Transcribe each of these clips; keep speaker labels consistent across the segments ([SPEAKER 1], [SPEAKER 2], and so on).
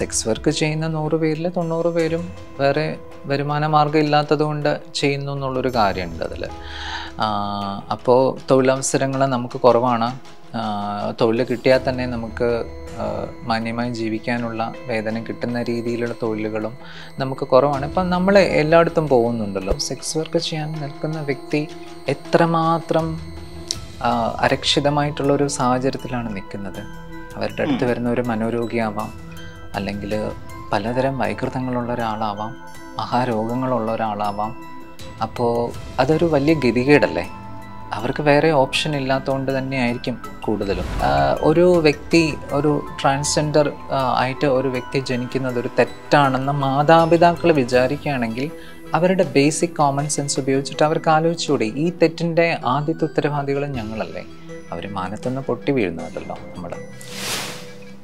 [SPEAKER 1] sex work ചെയ്യുന്ന നൂറ് പേരിൽ തൊണ്ണൂറ് പേരും വേറെ വരുമാന മാർഗ്ഗം ഇല്ലാത്തതുകൊണ്ട് ചെയ്യുന്നു എന്നുള്ളൊരു കാര്യമുണ്ട് അതിൽ അപ്പോൾ തൊഴിലവസരങ്ങൾ നമുക്ക് കുറവാണ് തൊഴിൽ കിട്ടിയാൽ തന്നെ നമുക്ക് മാന്യമായി ജീവിക്കാനുള്ള വേതനം കിട്ടുന്ന രീതിയിലുള്ള തൊഴിലുകളും നമുക്ക് കുറവാണ് ഇപ്പം നമ്മൾ എല്ലായിടത്തും പോകുന്നുണ്ടല്ലോ സെക്സ് വർക്ക് ചെയ്യാൻ നിൽക്കുന്ന വ്യക്തി എത്രമാത്രം അരക്ഷിതമായിട്ടുള്ളൊരു സാഹചര്യത്തിലാണ് നിൽക്കുന്നത് അവരുടെ അടുത്ത് വരുന്ന ഒരു മനോരോഗിയാവാം അല്ലെങ്കിൽ പലതരം വൈകൃതങ്ങളുള്ള ഒരാളാവാം മഹാരോഗങ്ങളുള്ള ഒരാളാവാം അപ്പോൾ അതൊരു വലിയ ഗതികേടല്ലേ അവർക്ക് വേറെ ഓപ്ഷൻ ഇല്ലാത്തതുകൊണ്ട് തന്നെയായിരിക്കും കൂടുതലും ഒരു വ്യക്തി ഒരു ട്രാൻസ്ജെൻഡർ ആയിട്ട് ഒരു വ്യക്തി ജനിക്കുന്നത് ഒരു തെറ്റാണെന്ന് മാതാപിതാക്കൾ വിചാരിക്കുകയാണെങ്കിൽ അവരുടെ ബേസിക് കോമൺ സെൻസ് ഉപയോഗിച്ചിട്ട് അവർക്ക് ആലോചിച്ചുകൂടി ഈ തെറ്റിൻ്റെ ആദ്യത്തെ ഉത്തരവാദികളും ഞങ്ങളല്ലേ അവർ മാനത്തുനിന്ന് പൊട്ടി വീഴുന്നതല്ലോ നമ്മൾ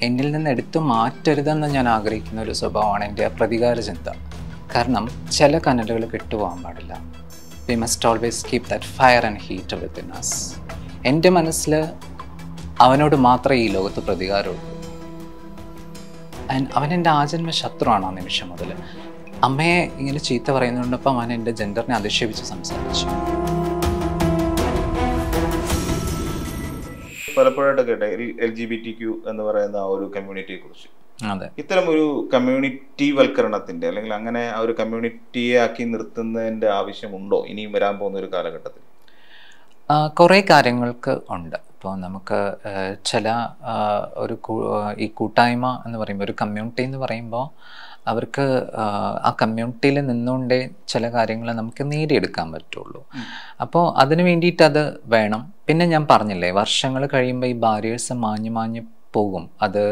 [SPEAKER 1] എന്നിൽ നിന്ന് എടുത്തു മാറ്റരുതെന്ന് ഞാൻ ആഗ്രഹിക്കുന്ന ഒരു സ്വഭാവമാണ് എൻ്റെ പ്രതികാര ചിന്ത കാരണം ചില കനലുകൾ കിട്ടുപോകാൻ പാടില്ല we must always keep that fire and heat within us എൻ്റെ മനസ്സിൽ അവനോട് മാത്രമേ ഈ ലോകത്ത് പ്രതികാരമുള്ളൂ അവൻ എൻ്റെ ആജന്മ ശത്രുവാണ് ആ നിമിഷം മുതൽ അമ്മയെ ഇങ്ങനെ ചീത്ത പറയുന്നതുകൊണ്ടപ്പം അവൻ എൻ്റെ ജെൻഡറിനെ അധിക്ഷേപിച്ച് സംസാരിച്ചു
[SPEAKER 2] പലപ്പോഴായിട്ട് കേട്ടെ L G B T Q എന്ന് പറയുന്ന ഒരു കമ്മ്യൂണിറ്റിയെ കുറിച്ച് ഇത്തരം ഒരു കമ്മ്യൂണിറ്റി വൽക്കരണത്തിന്റെ അല്ലെങ്കിൽ അങ്ങനെ ആ ഒരു കമ്മ്യൂണിറ്റിയെ ആക്കി നിർത്തുന്നതിന്റെ ആവശ്യമുണ്ടോ ഇനിയും വരാൻ പോകുന്ന ഒരു കാലഘട്ടത്തിൽ
[SPEAKER 1] കുറേ കാര്യങ്ങൾക്ക് ഉണ്ട് ഇപ്പോൾ നമുക്ക് ചില ഒരു ഈ കൂട്ടായ്മ എന്ന് പറയുമ്പോൾ ഒരു കമ്മ്യൂണിറ്റി എന്ന് പറയുമ്പോൾ അവർക്ക് ആ കമ്മ്യൂണിറ്റിയിൽ നിന്നുകൊണ്ടേ ചില കാര്യങ്ങൾ നമുക്ക് നേടിയെടുക്കാൻ പറ്റുള്ളൂ അപ്പോൾ അതിന് വേണ്ടിയിട്ട് അത് വേണം പിന്നെ ഞാൻ പറഞ്ഞില്ലേ വർഷങ്ങൾ കഴിയുമ്പോൾ ഈ ബാരിയേഴ്സ് മാഞ്ഞു മാഞ്ഞു പോകും അത്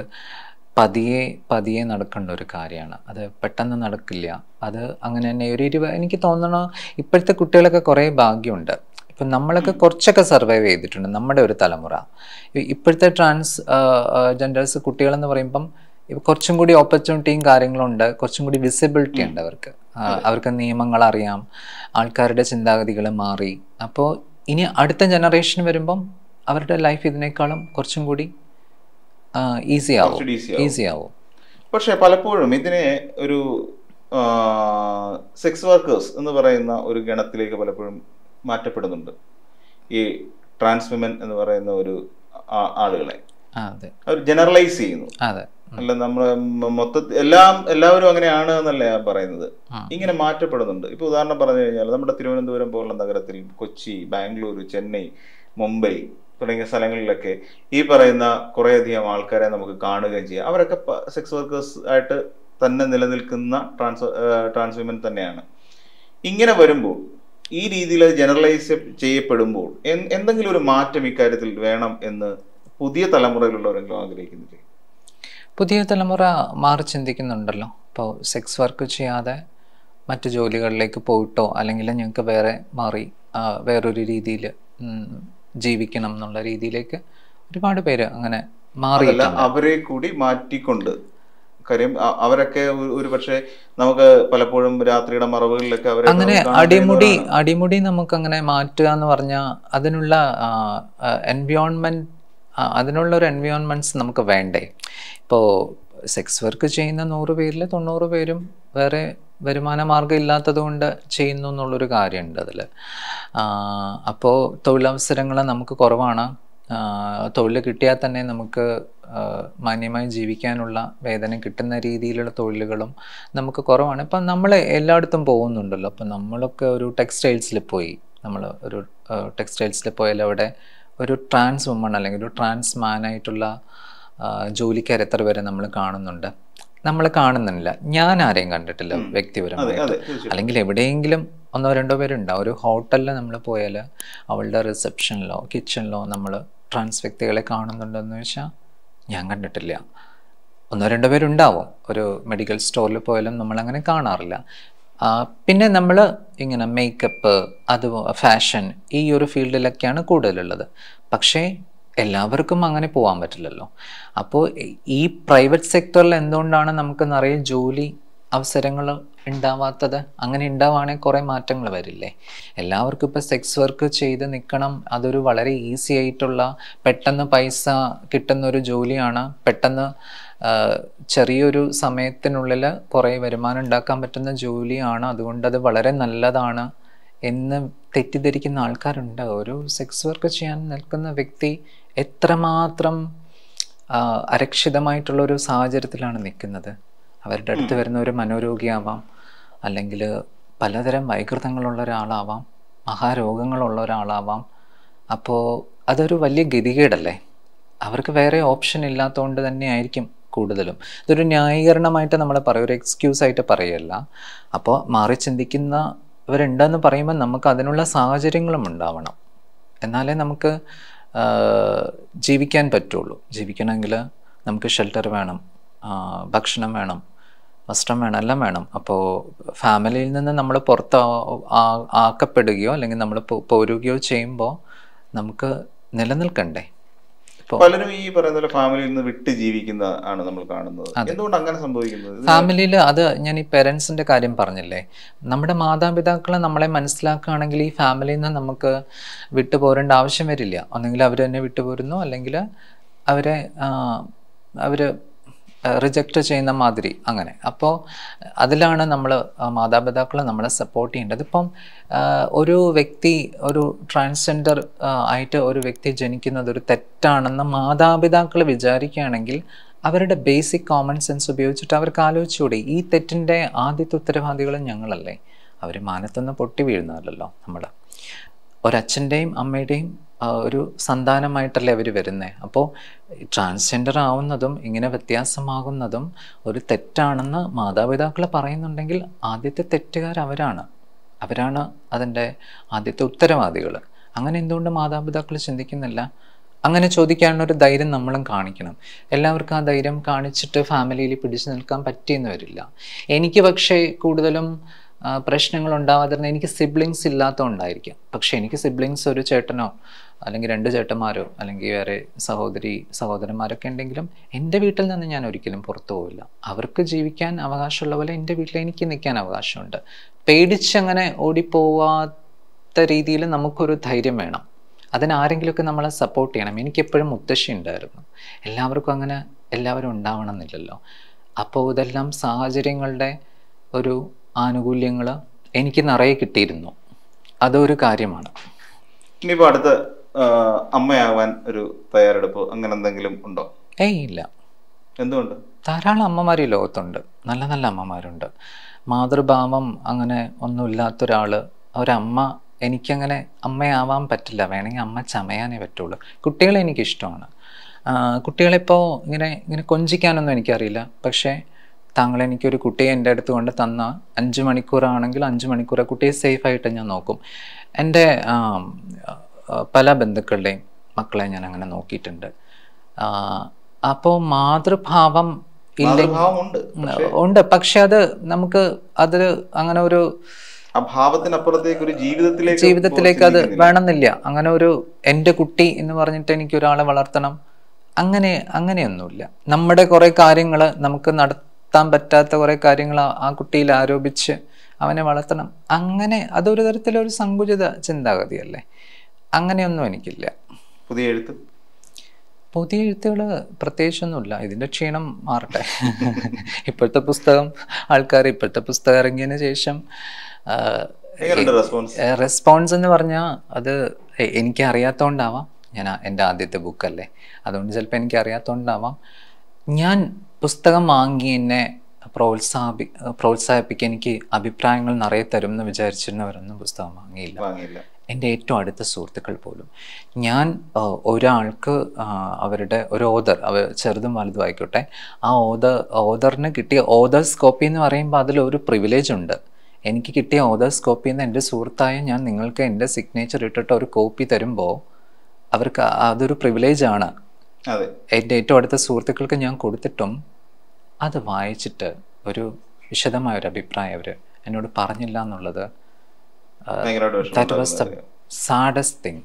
[SPEAKER 1] പതിയെ പതിയെ നടക്കേണ്ട ഒരു കാര്യമാണ് അത് പെട്ടെന്ന് നടക്കില്ല അത് അങ്ങനെ തന്നെ ഒരു ഇരുപത് എനിക്ക് തോന്നണോ ഇപ്പോഴത്തെ കുട്ടികളൊക്കെ കുറേ ഭാഗ്യമുണ്ട് ഇപ്പം നമ്മളൊക്കെ കുറച്ചൊക്കെ സർവൈവ് ചെയ്തിട്ടുണ്ട് നമ്മുടെ ഒരു തലമുറ ഇപ്പോഴത്തെ ട്രാൻസ് ജെൻഡേഴ്സ് കുട്ടികളെന്ന് പറയുമ്പം ഇപ്പോൾ കുറച്ചും കൂടി ഓപ്പർച്യൂണിറ്റിയും ഉണ്ട് കുറച്ചും കൂടി വിസിബിലിറ്റി ഉണ്ട് അവർക്ക് അവർക്ക് നിയമങ്ങൾ അറിയാം ആൾക്കാരുടെ ചിന്താഗതികൾ മാറി അപ്പോൾ ഇനി അടുത്ത ജനറേഷൻ വരുമ്പം അവരുടെ ലൈഫ് ഇതിനേക്കാളും കുറച്ചും കൂടി ഈസി ആവും ഈസി ആവും
[SPEAKER 2] പക്ഷേ പലപ്പോഴും ഇതിനെ ഒരു സെക്സ് വർക്കേഴ്സ് എന്ന് പറയുന്ന ഒരു ഗണത്തിലേക്ക് പലപ്പോഴും മാറ്റപ്പെടുന്നുണ്ട് ഈ ട്രാൻസ് വിമൻ എന്ന് പറയുന്ന ഒരു ആളുകളെ അവർ ജനറലൈസ് ചെയ്യുന്നു അതെ അല്ല നമ്മളെ മൊത്തത്തിൽ എല്ലാം എല്ലാവരും അങ്ങനെയാണ് എന്നല്ല ഞാൻ പറയുന്നത് ഇങ്ങനെ മാറ്റപ്പെടുന്നുണ്ട് ഇപ്പൊ ഉദാഹരണം പറഞ്ഞു കഴിഞ്ഞാൽ നമ്മുടെ തിരുവനന്തപുരം പോലുള്ള നഗരത്തിൽ കൊച്ചി ബാംഗ്ലൂർ ചെന്നൈ മുംബൈ തുടങ്ങിയ സ്ഥലങ്ങളിലൊക്കെ ഈ പറയുന്ന കുറേയധികം ആൾക്കാരെ നമുക്ക് കാണുകയും ചെയ്യാം അവരൊക്കെ സെക്സ് വർക്കേഴ്സ് ആയിട്ട് തന്നെ നിലനിൽക്കുന്ന ട്രാൻസ് ട്രാൻസ് വിമൻ തന്നെയാണ് ഇങ്ങനെ വരുമ്പോൾ ഈ രീതിയിൽ ജനറലൈസ് ചെയ്യപ്പെടുമ്പോൾ എന്തെങ്കിലും ഒരു മാറ്റം ഇക്കാര്യത്തിൽ വേണം എന്ന് പുതിയ തലമുറയിലുള്ളവരെങ്കിലും ആഗ്രഹിക്കുന്നില്ലേ
[SPEAKER 1] പുതിയ തലമുറ മാറി ചിന്തിക്കുന്നുണ്ടല്ലോ ഇപ്പോൾ സെക്സ് വർക്ക് ചെയ്യാതെ മറ്റു ജോലികളിലേക്ക് പോയിട്ടോ അല്ലെങ്കിൽ ഞങ്ങൾക്ക് വേറെ മാറി വേറൊരു രീതിയിൽ ജീവിക്കണം എന്നുള്ള രീതിയിലേക്ക് ഒരുപാട് പേര് അങ്ങനെ
[SPEAKER 2] മാറി അവരെ കൂടി മാറ്റിക്കൊണ്ട് കാര്യം അവരൊക്കെ ഒരു പക്ഷേ നമുക്ക് പലപ്പോഴും രാത്രിയുടെ മറവുകളിലൊക്കെ അവർ അങ്ങനെ അടിമുടി
[SPEAKER 1] അടിമുടി അങ്ങനെ മാറ്റുക എന്ന് പറഞ്ഞാൽ അതിനുള്ള എൻവയോൺമെന്റ് അതിനുള്ള ഒരു എൻവയോൺമെന്റ്സ് നമുക്ക് വേണ്ടേ ഇപ്പോൾ സെക്സ് വർക്ക് ചെയ്യുന്ന നൂറ് പേരിൽ തൊണ്ണൂറ് പേരും വേറെ വരുമാന മാർഗം ഇല്ലാത്തത് കൊണ്ട് ചെയ്യുന്നു എന്നുള്ളൊരു കാര്യമുണ്ട് അതിൽ അപ്പോൾ തൊഴിലവസരങ്ങൾ നമുക്ക് കുറവാണ് തൊഴിൽ കിട്ടിയാൽ തന്നെ നമുക്ക് മാന്യമായി ജീവിക്കാനുള്ള വേതനം കിട്ടുന്ന രീതിയിലുള്ള തൊഴിലുകളും നമുക്ക് കുറവാണ് ഇപ്പം നമ്മൾ എല്ലായിടത്തും പോകുന്നുണ്ടല്ലോ അപ്പം നമ്മളൊക്കെ ഒരു ടെക്സ്റ്റൈൽസിൽ പോയി നമ്മൾ ഒരു ടെക്സ്റ്റൈൽസിൽ പോയാൽ അവിടെ ഒരു ട്രാൻസ് വുമൺ അല്ലെങ്കിൽ ഒരു ട്രാൻസ് മാനായിട്ടുള്ള ജോലിക്കാർ എത്ര പേരെ നമ്മൾ കാണുന്നുണ്ട് നമ്മൾ കാണുന്നില്ല ഞാൻ ആരെയും കണ്ടിട്ടില്ല വ്യക്തിപരമായിട്ട് അല്ലെങ്കിൽ എവിടെയെങ്കിലും ഒന്നോ രണ്ടോ പേരുണ്ടാവും ഒരു ഹോട്ടലിൽ നമ്മൾ പോയാൽ അവളുടെ റിസപ്ഷനിലോ കിച്ചണിലോ നമ്മൾ ട്രാൻസ് വ്യക്തികളെ എന്ന് ചോദിച്ചാൽ ഞാൻ കണ്ടിട്ടില്ല ഒന്നോ രണ്ടോ പേരുണ്ടാവും ഒരു മെഡിക്കൽ സ്റ്റോറിൽ പോയാലും നമ്മൾ അങ്ങനെ കാണാറില്ല പിന്നെ നമ്മൾ ഇങ്ങനെ മേക്കപ്പ് അത് ഫാഷൻ ഈ ഒരു ഫീൽഡിലൊക്കെയാണ് കൂടുതലുള്ളത് പക്ഷേ എല്ലാവർക്കും അങ്ങനെ പോകാൻ പറ്റില്ലല്ലോ അപ്പോൾ ഈ പ്രൈവറ്റ് സെക്ടറിൽ എന്തുകൊണ്ടാണ് നമുക്ക് നിറയെ ജോലി അവസരങ്ങൾ ഉണ്ടാവാത്തത് അങ്ങനെ ഉണ്ടാവുകയാണെങ്കിൽ കുറേ മാറ്റങ്ങൾ വരില്ലേ എല്ലാവർക്കും ഇപ്പോൾ സെക്സ് വർക്ക് ചെയ്ത് നിൽക്കണം അതൊരു വളരെ ഈസി ആയിട്ടുള്ള പെട്ടെന്ന് പൈസ കിട്ടുന്ന ഒരു ജോലിയാണ് പെട്ടെന്ന് ചെറിയൊരു സമയത്തിനുള്ളിൽ കുറേ വരുമാനം ഉണ്ടാക്കാൻ പറ്റുന്ന ജോലിയാണ് അതുകൊണ്ട് അത് വളരെ നല്ലതാണ് എന്ന് തെറ്റിദ്ധരിക്കുന്ന ആൾക്കാരുണ്ട് ഒരു സെക്സ് വർക്ക് ചെയ്യാൻ നിൽക്കുന്ന വ്യക്തി എത്രമാത്രം അരക്ഷിതമായിട്ടുള്ള ഒരു സാഹചര്യത്തിലാണ് നിൽക്കുന്നത് അവരുടെ അടുത്ത് വരുന്ന ഒരു മനോരോഗിയാവാം അല്ലെങ്കിൽ പലതരം വൈകൃതങ്ങളുള്ള ഒരാളാവാം മഹാരോഗങ്ങളുള്ള ഒരാളാവാം അപ്പോൾ അതൊരു വലിയ ഗതികേടല്ലേ അവർക്ക് വേറെ ഓപ്ഷൻ ഇല്ലാത്തതുകൊണ്ട് തന്നെ ആയിരിക്കും കൂടുതലും ഇതൊരു ന്യായീകരണമായിട്ട് നമ്മൾ പറയും ഒരു എക്സ്ക്യൂസ് ആയിട്ട് പറയല്ല അപ്പോൾ മാറി ചിന്തിക്കുന്നവരുണ്ടെന്ന് പറയുമ്പോൾ നമുക്ക് അതിനുള്ള സാഹചര്യങ്ങളും ഉണ്ടാവണം എന്നാലേ നമുക്ക് ജീവിക്കാൻ പറ്റുള്ളൂ ജീവിക്കണമെങ്കിൽ നമുക്ക് ഷെൽട്ടർ വേണം ഭക്ഷണം വേണം വസ്ത്രം വേണം എല്ലാം വേണം അപ്പോൾ ഫാമിലിയിൽ നിന്ന് നമ്മൾ പുറത്ത് ആക്കപ്പെടുകയോ അല്ലെങ്കിൽ നമ്മൾ പോരുകയോ ചെയ്യുമ്പോൾ നമുക്ക് നിലനിൽക്കണ്ടേ പലരും
[SPEAKER 2] ഈ പറയുന്ന ഫാമിലിയിൽ നിന്ന് വിട്ട് ജീവിക്കുന്ന ആണ് നമ്മൾ കാണുന്നത് എന്തുകൊണ്ട് അങ്ങനെ സംഭവിക്കുന്നത് ഫാമിലിയിൽ
[SPEAKER 1] അത് ഞാൻ ഈ പേരൻസിന്റെ കാര്യം പറഞ്ഞില്ലേ നമ്മുടെ മാതാപിതാക്കളെ നമ്മളെ മനസ്സിലാക്കുകയാണെങ്കിൽ ഈ ഫാമിലിയിൽ നിന്ന് നമുക്ക് വിട്ടുപോരേണ്ട ആവശ്യം വരില്ല ഒന്നെങ്കിൽ അവർ തന്നെ വിട്ടുപോരുന്നു അല്ലെങ്കിൽ അവരെ അവർ റിജക്റ്റ് ചെയ്യുന്ന മാതിരി അങ്ങനെ അപ്പോൾ അതിലാണ് നമ്മൾ മാതാപിതാക്കൾ നമ്മളെ സപ്പോർട്ട് ചെയ്യേണ്ടത് ഇപ്പം ഒരു വ്യക്തി ഒരു ട്രാൻസ്ജെൻഡർ ആയിട്ട് ഒരു വ്യക്തി ജനിക്കുന്നത് ഒരു തെറ്റാണെന്ന് മാതാപിതാക്കൾ വിചാരിക്കുകയാണെങ്കിൽ അവരുടെ ബേസിക് കോമൺ സെൻസ് ഉപയോഗിച്ചിട്ട് അവർക്ക് ആലോചിച്ചുകൂടി ഈ തെറ്റിൻ്റെ ആദ്യത്തെ ഉത്തരവാദികൾ ഞങ്ങളല്ലേ അവർ മാനത്തുനിന്ന് പൊട്ടി വീഴുന്നതല്ലോ നമ്മൾ ഒരച്ഛൻ്റെയും അമ്മയുടെയും ഒരു സന്താനമായിട്ടല്ലേ അവർ വരുന്നത് അപ്പോൾ ട്രാൻസ്ജെൻഡർ ആവുന്നതും ഇങ്ങനെ വ്യത്യാസമാകുന്നതും ഒരു തെറ്റാണെന്ന് മാതാപിതാക്കൾ പറയുന്നുണ്ടെങ്കിൽ ആദ്യത്തെ തെറ്റുകാർ അവരാണ് അവരാണ് അതിൻ്റെ ആദ്യത്തെ ഉത്തരവാദികൾ അങ്ങനെ എന്തുകൊണ്ട് മാതാപിതാക്കൾ ചിന്തിക്കുന്നില്ല അങ്ങനെ ചോദിക്കാനുള്ളൊരു ധൈര്യം നമ്മളും കാണിക്കണം എല്ലാവർക്കും ആ ധൈര്യം കാണിച്ചിട്ട് ഫാമിലിയിൽ പിടിച്ചു നിൽക്കാൻ പറ്റിയെന്ന് വരില്ല എനിക്ക് പക്ഷേ കൂടുതലും പ്രശ്നങ്ങൾ ഉണ്ടാവാതിരുന്ന എനിക്ക് സിബ്ലിങ്സ് ഇല്ലാത്തതുകൊണ്ടായിരിക്കാം പക്ഷേ എനിക്ക് സിബ്ലിങ്സ് ഒരു ചേട്ടനോ അല്ലെങ്കിൽ രണ്ട് ചേട്ടന്മാരോ അല്ലെങ്കിൽ വേറെ സഹോദരി സഹോദരന്മാരൊക്കെ ഉണ്ടെങ്കിലും എൻ്റെ വീട്ടിൽ നിന്ന് ഞാൻ ഒരിക്കലും പുറത്തു പോവില്ല അവർക്ക് ജീവിക്കാൻ അവകാശമുള്ള പോലെ എൻ്റെ വീട്ടിൽ എനിക്ക് നിൽക്കാൻ അവകാശമുണ്ട് പേടിച്ചങ്ങനെ ഓടിപ്പോവാത്ത രീതിയിൽ നമുക്കൊരു ധൈര്യം വേണം അതിനാരെങ്കിലുമൊക്കെ നമ്മളെ സപ്പോർട്ട് ചെയ്യണം എനിക്കെപ്പോഴും മുത്തശ്ശി ഉണ്ടായിരുന്നു എല്ലാവർക്കും അങ്ങനെ എല്ലാവരും ഉണ്ടാവണം എന്നില്ലല്ലോ അപ്പോൾ ഇതെല്ലാം സാഹചര്യങ്ങളുടെ ഒരു ആനുകൂല്യങ്ങൾ എനിക്ക് നിറയെ കിട്ടിയിരുന്നു അതൊരു കാര്യമാണ്
[SPEAKER 2] ഇനിയിപ്പോൾ അടുത്ത അമ്മയാവാൻ ഒരു തയ്യാറെടുപ്പ് അങ്ങനെ എന്തെങ്കിലും ഉണ്ടോ ഏയ് ഇല്ല എന്തുകൊണ്ട്
[SPEAKER 1] ധാരാളം അമ്മമാർ ഈ ലോകത്തുണ്ട് നല്ല നല്ല അമ്മമാരുണ്ട് മാതൃഭാവം അങ്ങനെ ഒന്നുമില്ലാത്തൊരാൾ ഒരമ്മ എനിക്കങ്ങനെ അമ്മയാവാൻ പറ്റില്ല വേണമെങ്കിൽ അമ്മ ചമയാനേ പറ്റുള്ളൂ കുട്ടികളെ എനിക്കിഷ്ടമാണ് കുട്ടികളിപ്പോൾ ഇങ്ങനെ ഇങ്ങനെ കൊഞ്ചിക്കാനൊന്നും എനിക്കറിയില്ല പക്ഷേ താങ്കൾ എനിക്കൊരു കുട്ടിയെ എൻ്റെ അടുത്ത് കൊണ്ട് തന്ന അഞ്ച് മണിക്കൂറാണെങ്കിൽ അഞ്ച് മണിക്കൂർ ആ കുട്ടിയെ ആയിട്ട് ഞാൻ നോക്കും എൻ്റെ പല ബന്ധുക്കളുടെയും മക്കളെ ഞാൻ അങ്ങനെ നോക്കിയിട്ടുണ്ട് അപ്പോൾ മാതൃഭാവം ഉണ്ട് പക്ഷെ അത് നമുക്ക് അതിൽ അങ്ങനെ ഒരു
[SPEAKER 2] ഒരു ജീവിതത്തിലേക്ക് ജീവിതത്തിലേക്ക് അത്
[SPEAKER 1] വേണമെന്നില്ല അങ്ങനെ ഒരു എൻ്റെ കുട്ടി എന്ന് പറഞ്ഞിട്ട് എനിക്ക് ഒരാളെ വളർത്തണം അങ്ങനെ അങ്ങനെയൊന്നുമില്ല നമ്മുടെ കുറേ കാര്യങ്ങൾ നമുക്ക് നട നിർത്താൻ പറ്റാത്ത കുറേ കാര്യങ്ങൾ ആ കുട്ടിയിൽ ആരോപിച്ച് അവനെ വളർത്തണം അങ്ങനെ അതൊരു തരത്തിലൊരു സങ്കുചിത ചിന്താഗതിയല്ലേ അങ്ങനെയൊന്നും എനിക്കില്ല പുതിയ എഴുത്ത് പുതിയ എഴുത്തുകൾ പ്രത്യേകിച്ചൊന്നുമില്ല ഇതിൻ്റെ ക്ഷീണം മാറട്ടെ ഇപ്പോഴത്തെ പുസ്തകം ആൾക്കാർ ഇപ്പോഴത്തെ പുസ്തകം ഇറങ്ങിയതിന് ശേഷം റെസ്പോൺസ് എന്ന് പറഞ്ഞാൽ അത് എനിക്ക് ഞാൻ എൻ്റെ ആദ്യത്തെ ബുക്കല്ലേ അതുകൊണ്ട് ചിലപ്പോൾ എനിക്ക് ഞാൻ പുസ്തകം വാങ്ങി എന്നെ പ്രോത്സാഹി പ്രോത്സാഹിപ്പിക്കാൻ എനിക്ക് അഭിപ്രായങ്ങൾ നിറയെ തരും എന്ന് വിചാരിച്ചിരുന്നവരൊന്നും പുസ്തകം വാങ്ങിയില്ല എൻ്റെ ഏറ്റവും അടുത്ത സുഹൃത്തുക്കൾ പോലും ഞാൻ ഒരാൾക്ക് അവരുടെ ഒരു ഓദർ അവ ചെറുതും വലുതും ആയിക്കോട്ടെ ആ ഓദർ ഓദറിന് കിട്ടിയ ഓദേഴ്സ് കോപ്പി എന്ന് പറയുമ്പോൾ അതിലൊരു പ്രിവിലേജ് ഉണ്ട് എനിക്ക് കിട്ടിയ ഓദേഴ്സ് കോപ്പി എന്ന് എൻ്റെ സുഹൃത്തായ ഞാൻ നിങ്ങൾക്ക് എൻ്റെ സിഗ്നേച്ചർ ഇട്ടിട്ട് ഒരു കോപ്പി തരുമ്പോൾ അവർക്ക് അതൊരു പ്രിവിലേജാണ് എൻ്റെ ഏറ്റവും അടുത്ത സുഹൃത്തുക്കൾക്ക് ഞാൻ കൊടുത്തിട്ടും അത് വായിച്ചിട്ട് ഒരു വിശദമായ ഒരു അഭിപ്രായം അവർ എന്നോട് പറഞ്ഞില്ല എന്നുള്ളത് that was the saddest thing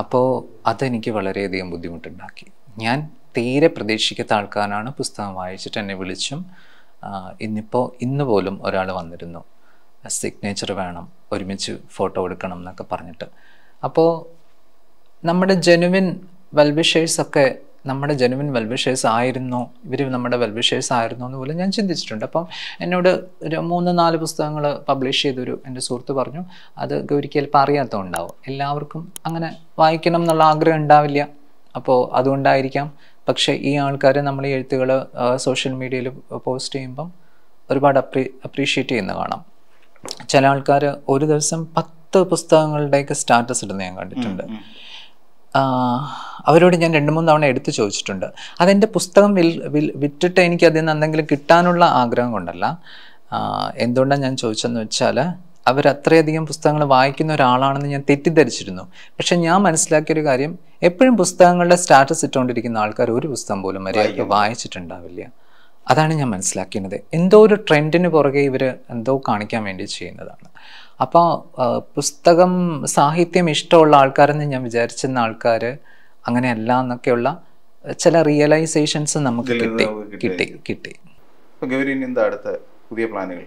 [SPEAKER 1] അപ്പോൾ അതെനിക്ക് വളരെയധികം ബുദ്ധിമുട്ടുണ്ടാക്കി ഞാൻ തീരെ പ്രതീക്ഷിക്കാത്ത ആൾക്കാരാണ് പുസ്തകം വായിച്ചിട്ട് എന്നെ വിളിച്ചും ഇന്നിപ്പോൾ ഇന്ന് പോലും ഒരാൾ വന്നിരുന്നു സിഗ്നേച്ചർ വേണം ഒരുമിച്ച് ഫോട്ടോ എടുക്കണം എന്നൊക്കെ പറഞ്ഞിട്ട് അപ്പോൾ നമ്മുടെ ജെനുവിൻ വെൽവിഷേഴ്സൊക്കെ നമ്മുടെ ജനുവിൻ വെൽവിഷേഴ്സ് ആയിരുന്നോ ഇവർ നമ്മുടെ വെൽവിഷേഴ്സ് ആയിരുന്നോ എന്ന് പോലും ഞാൻ ചിന്തിച്ചിട്ടുണ്ട് അപ്പം എന്നോട് ഒരു മൂന്ന് നാല് പുസ്തകങ്ങൾ പബ്ലിഷ് ചെയ്തൊരു എൻ്റെ സുഹൃത്ത് പറഞ്ഞു അത് ഗൗരിക്ക് ചിലപ്പോൾ അറിയാത്തതുണ്ടാവും എല്ലാവർക്കും അങ്ങനെ വായിക്കണം എന്നുള്ള ആഗ്രഹം ഉണ്ടാവില്ല അപ്പോൾ അതുകൊണ്ടായിരിക്കാം പക്ഷേ ഈ ആൾക്കാർ നമ്മൾ എഴുത്തുകൾ സോഷ്യൽ മീഡിയയിൽ പോസ്റ്റ് ചെയ്യുമ്പം ഒരുപാട് അപ്രീ അപ്രീഷിയേറ്റ് ചെയ്യുന്ന കാണാം ചില ആൾക്കാർ ഒരു ദിവസം പത്ത് പുസ്തകങ്ങളുടെയൊക്കെ സ്റ്റാറ്റസ് ഇടുന്ന ഞാൻ കണ്ടിട്ടുണ്ട് അവരോട് ഞാൻ രണ്ട് മൂന്ന് തവണ എടുത്തു ചോദിച്ചിട്ടുണ്ട് അതെൻ്റെ പുസ്തകം വിൽ വിൽ വിറ്റിട്ട് എനിക്ക് അതിൽ നിന്ന് എന്തെങ്കിലും കിട്ടാനുള്ള ആഗ്രഹം കൊണ്ടല്ല എന്തുകൊണ്ടാണ് ഞാൻ ചോദിച്ചതെന്ന് വെച്ചാൽ അത്രയധികം പുസ്തകങ്ങൾ വായിക്കുന്ന ഒരാളാണെന്ന് ഞാൻ തെറ്റിദ്ധരിച്ചിരുന്നു പക്ഷെ ഞാൻ മനസ്സിലാക്കിയൊരു കാര്യം എപ്പോഴും പുസ്തകങ്ങളുടെ സ്റ്റാറ്റസ് ഇട്ടുകൊണ്ടിരിക്കുന്ന ആൾക്കാർ ഒരു പുസ്തകം പോലും മര്യാദയ്ക്ക് വായിച്ചിട്ടുണ്ടാവില്ല അതാണ് ഞാൻ മനസ്സിലാക്കിയത് എന്തോ ഒരു ട്രെൻഡിന് പുറകെ ഇവർ എന്തോ കാണിക്കാൻ വേണ്ടി ചെയ്യുന്നതാണ് അപ്പോൾ പുസ്തകം സാഹിത്യം ഇഷ്ടമുള്ള ആൾക്കാരെന്ന് ഞാൻ വിചാരിച്ചിരുന്ന ആൾക്കാർ അങ്ങനെയല്ല എന്നൊക്കെയുള്ള ചില റിയലൈസേഷൻസ് നമുക്ക് കിട്ടി കിട്ടി കിട്ടി
[SPEAKER 2] അടുത്ത പുതിയ പ്ലാനുകൾ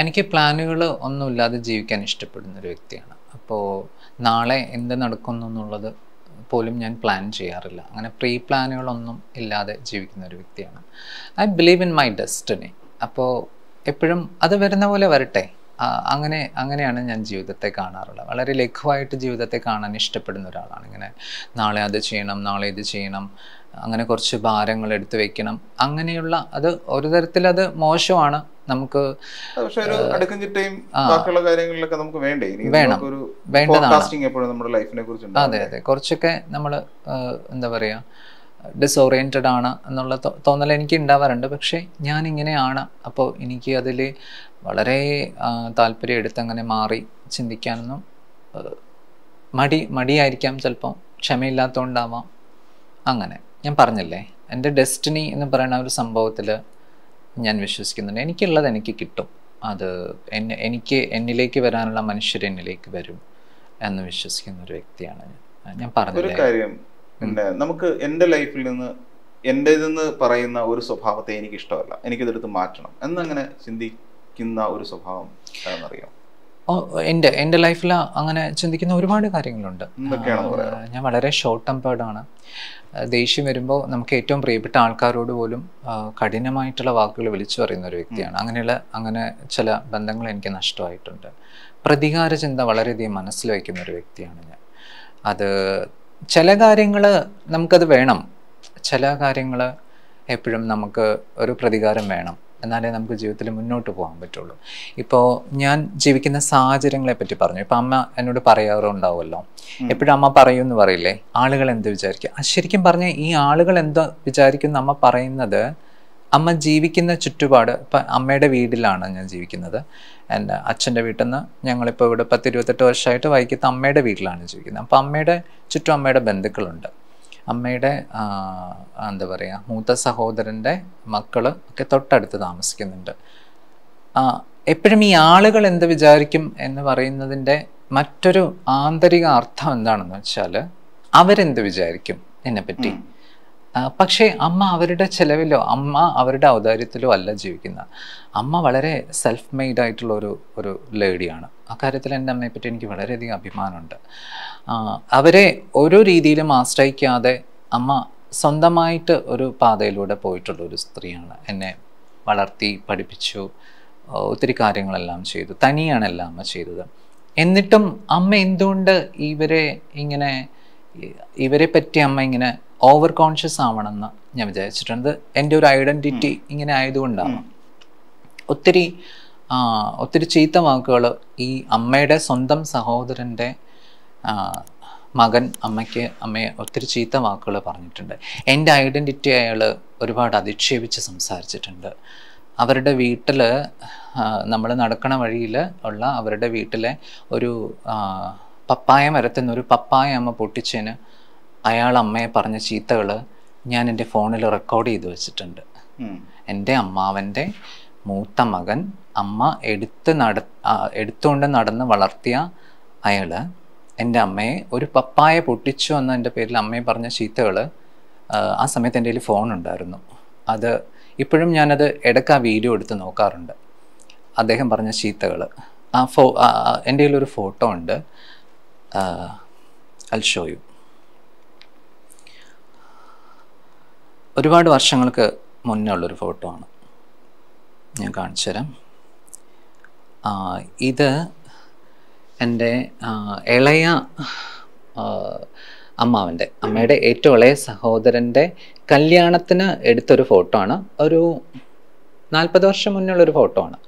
[SPEAKER 1] എനിക്ക് പ്ലാനുകൾ ഒന്നുമില്ലാതെ ജീവിക്കാൻ ഇഷ്ടപ്പെടുന്ന ഒരു വ്യക്തിയാണ് അപ്പോൾ നാളെ എന്ത് നടക്കുന്നു എന്നുള്ളത് പോലും ഞാൻ പ്ലാൻ ചെയ്യാറില്ല അങ്ങനെ പ്രീ പ്ലാനുകളൊന്നും ഇല്ലാതെ ജീവിക്കുന്ന ഒരു വ്യക്തിയാണ് I believe in my destiny അപ്പോൾ എപ്പോഴും അത് വരുന്ന പോലെ വരട്ടെ അങ്ങനെ അങ്ങനെയാണ് ഞാൻ ജീവിതത്തെ കാണാറുള്ളത് വളരെ ലഘുവായിട്ട് ജീവിതത്തെ കാണാൻ ഇഷ്ടപ്പെടുന്ന ഒരാളാണ് ഇങ്ങനെ നാളെ അത് ചെയ്യണം നാളെ ഇത് ചെയ്യണം അങ്ങനെ കുറച്ച് ഭാരങ്ങൾ എടുത്ത് വെക്കണം അങ്ങനെയുള്ള അത് ഒരു തരത്തിൽ അത് മോശമാണ് നമുക്ക് അതെ അതെ കുറച്ചൊക്കെ നമ്മൾ എന്താ പറയാ ഡിസോറിയൻറ്റഡ് ആണ് എന്നുള്ള തോന്നൽ എനിക്ക് ഉണ്ടാവാറുണ്ട് പക്ഷേ ഞാൻ ഇങ്ങനെയാണ് അപ്പോൾ എനിക്ക് അതിൽ വളരെ താല്പര്യം അങ്ങനെ മാറി ചിന്തിക്കാനൊന്നും മടി മടിയായിരിക്കാം ചിലപ്പം ക്ഷമയില്ലാത്തതുകൊണ്ടാവാം അങ്ങനെ ഞാൻ പറഞ്ഞല്ലേ എൻ്റെ ഡെസ്റ്റിനി എന്ന് പറയുന്ന ഒരു സംഭവത്തിൽ ഞാൻ വിശ്വസിക്കുന്നുണ്ട് എനിക്കുള്ളത് എനിക്ക് കിട്ടും അത് എന്നെ എനിക്ക് എന്നിലേക്ക് വരാനുള്ള മനുഷ്യർ എന്നിലേക്ക് വരും എന്ന് വിശ്വസിക്കുന്ന ഒരു വ്യക്തിയാണ് ഞാൻ ഞാൻ ഒരു കാര്യം
[SPEAKER 2] നമുക്ക് എൻ്റെ ലൈഫിൽ നിന്ന് എൻ്റെ നിന്ന് പറയുന്ന ഒരു സ്വഭാവത്തെ എനിക്ക് ഇഷ്ടമല്ല എനിക്കിതെടുത്ത് മാറ്റണം എന്നങ്ങനെ ചിന്തി ചിന്തിക്കുന്ന ഒരു സ്വഭാവം എന്നറിയാം
[SPEAKER 1] എൻ്റെ എൻ്റെ ലൈഫിൽ അങ്ങനെ ചിന്തിക്കുന്ന ഒരുപാട് കാര്യങ്ങളുണ്ട് ഞാൻ വളരെ ഷോർട്ട് ടെമ്പേർഡാണ് ദേഷ്യം വരുമ്പോൾ നമുക്ക് ഏറ്റവും പ്രിയപ്പെട്ട ആൾക്കാരോട് പോലും കഠിനമായിട്ടുള്ള വാക്കുകൾ വിളിച്ചു പറയുന്ന ഒരു വ്യക്തിയാണ് അങ്ങനെയുള്ള അങ്ങനെ ചില ബന്ധങ്ങൾ എനിക്ക് നഷ്ടമായിട്ടുണ്ട് പ്രതികാര ചിന്ത വളരെയധികം മനസ്സിൽ വയ്ക്കുന്ന ഒരു വ്യക്തിയാണ് ഞാൻ അത് ചില കാര്യങ്ങൾ നമുക്കത് വേണം ചില കാര്യങ്ങൾ എപ്പോഴും നമുക്ക് ഒരു പ്രതികാരം വേണം എന്നാലേ നമുക്ക് ജീവിതത്തിൽ മുന്നോട്ട് പോകാൻ പറ്റുള്ളൂ ഇപ്പോൾ ഞാൻ ജീവിക്കുന്ന സാഹചര്യങ്ങളെ പറ്റി പറഞ്ഞു ഇപ്പം അമ്മ എന്നോട് പറയാറുണ്ടാവുമല്ലോ എപ്പോഴും അമ്മ പറയൂ എന്ന് പറയില്ലേ ആളുകൾ എന്ത് വിചാരിക്കും ശരിക്കും പറഞ്ഞാൽ ഈ ആളുകൾ എന്താ വിചാരിക്കുന്ന അമ്മ പറയുന്നത് അമ്മ ജീവിക്കുന്ന ചുറ്റുപാട് ഇപ്പം അമ്മയുടെ വീട്ടിലാണ് ഞാൻ ജീവിക്കുന്നത് എൻ്റെ അച്ഛൻ്റെ വീട്ടിൽ നിന്ന് ഞങ്ങളിപ്പോൾ ഇവിടെ പത്തിരുപത്തെട്ട് വർഷമായിട്ട് വൈകിട്ട് അമ്മയുടെ വീട്ടിലാണ് ജീവിക്കുന്നത് അപ്പം അമ്മയുടെ ചുറ്റും അമ്മയുടെ ബന്ധുക്കളുണ്ട് അമ്മയുടെ എന്താ പറയുക മൂത്ത സഹോദരൻ്റെ മക്കൾ ഒക്കെ തൊട്ടടുത്ത് താമസിക്കുന്നുണ്ട് എപ്പോഴും ഈ ആളുകൾ എന്ത് വിചാരിക്കും എന്ന് പറയുന്നതിൻ്റെ മറ്റൊരു ആന്തരിക അർത്ഥം എന്താണെന്ന് വെച്ചാൽ അവരെന്ത് വിചാരിക്കും പറ്റി പക്ഷേ അമ്മ അവരുടെ ചിലവിലോ അമ്മ അവരുടെ ഔദാര്യത്തിലോ അല്ല ജീവിക്കുന്ന അമ്മ വളരെ സെൽഫ് മെയ്ഡ് ആയിട്ടുള്ള ഒരു ഒരു ലേഡിയാണ് അക്കാര്യത്തിൽ എൻ്റെ അമ്മയെപ്പറ്റി എനിക്ക് വളരെയധികം അഭിമാനമുണ്ട് അവരെ ഓരോ രീതിയിലും ആശ്രയിക്കാതെ അമ്മ സ്വന്തമായിട്ട് ഒരു പാതയിലൂടെ പോയിട്ടുള്ള ഒരു സ്ത്രീയാണ് എന്നെ വളർത്തി പഠിപ്പിച്ചു ഒത്തിരി കാര്യങ്ങളെല്ലാം ചെയ്തു തനിയാണ് എല്ലാം അമ്മ ചെയ്തത് എന്നിട്ടും അമ്മ എന്തുകൊണ്ട് ഇവരെ ഇങ്ങനെ ഇവരെ പറ്റി അമ്മ ഇങ്ങനെ ഓവർ കോൺഷ്യസ് ആവണമെന്ന് ഞാൻ വിചാരിച്ചിട്ടുണ്ട് എൻ്റെ ഒരു ഐഡൻറ്റിറ്റി ഇങ്ങനെ ആയതുകൊണ്ടാണ് ഒത്തിരി ഒത്തിരി ചീത്ത വാക്കുകൾ ഈ അമ്മയുടെ സ്വന്തം സഹോദരൻ്റെ മകൻ അമ്മയ്ക്ക് അമ്മയെ ഒത്തിരി ചീത്ത വാക്കുകൾ പറഞ്ഞിട്ടുണ്ട് എൻ്റെ ഐഡൻറ്റിറ്റി അയാൾ ഒരുപാട് അധിക്ഷേപിച്ച് സംസാരിച്ചിട്ടുണ്ട് അവരുടെ വീട്ടിൽ നമ്മൾ നടക്കണ വഴിയിൽ ഉള്ള അവരുടെ വീട്ടിലെ ഒരു പപ്പായ മരത്തിൽ നിന്ന് ഒരു പപ്പായ അമ്മ പൊട്ടിച്ചതിന് അയാൾ അമ്മയെ പറഞ്ഞ ചീത്തകൾ ഞാൻ എൻ്റെ ഫോണിൽ റെക്കോർഡ് ചെയ്ത് വെച്ചിട്ടുണ്ട് എൻ്റെ അമ്മാവൻ്റെ മൂത്ത മകൻ അമ്മ എടുത്ത് നട എടുത്തുകൊണ്ട് നടന്ന് വളർത്തിയ അയാൾ എൻ്റെ അമ്മയെ ഒരു പപ്പായ പൊട്ടിച്ചു എന്ന എൻ്റെ പേരിൽ അമ്മയെ പറഞ്ഞ ചീത്തകൾ ആ സമയത്ത് എൻ്റെ കയ്യിൽ ഫോൺ ഉണ്ടായിരുന്നു അത് ഇപ്പോഴും ഞാനത് ഇടയ്ക്ക് ആ വീഡിയോ എടുത്ത് നോക്കാറുണ്ട് അദ്ദേഹം പറഞ്ഞ ചീത്തകൾ ആ ഫോ എൻ്റെ കയ്യിലൊരു ഫോട്ടോ ഉണ്ട് അൽ ഷോ യു ഒരുപാട് വർഷങ്ങൾക്ക് മുന്നേ ഉള്ളൊരു ഫോട്ടോ ആണ് ഞാൻ കാണിച്ചു തരാം ഇത് എൻ്റെ ഇളയ അമ്മാവൻ്റെ അമ്മയുടെ ഏറ്റവും ഇളയ സഹോദരൻ്റെ കല്യാണത്തിന് എടുത്തൊരു ഫോട്ടോ ആണ് ഒരു നാൽപ്പത് വർഷം ഉള്ളൊരു ഫോട്ടോ ആണ്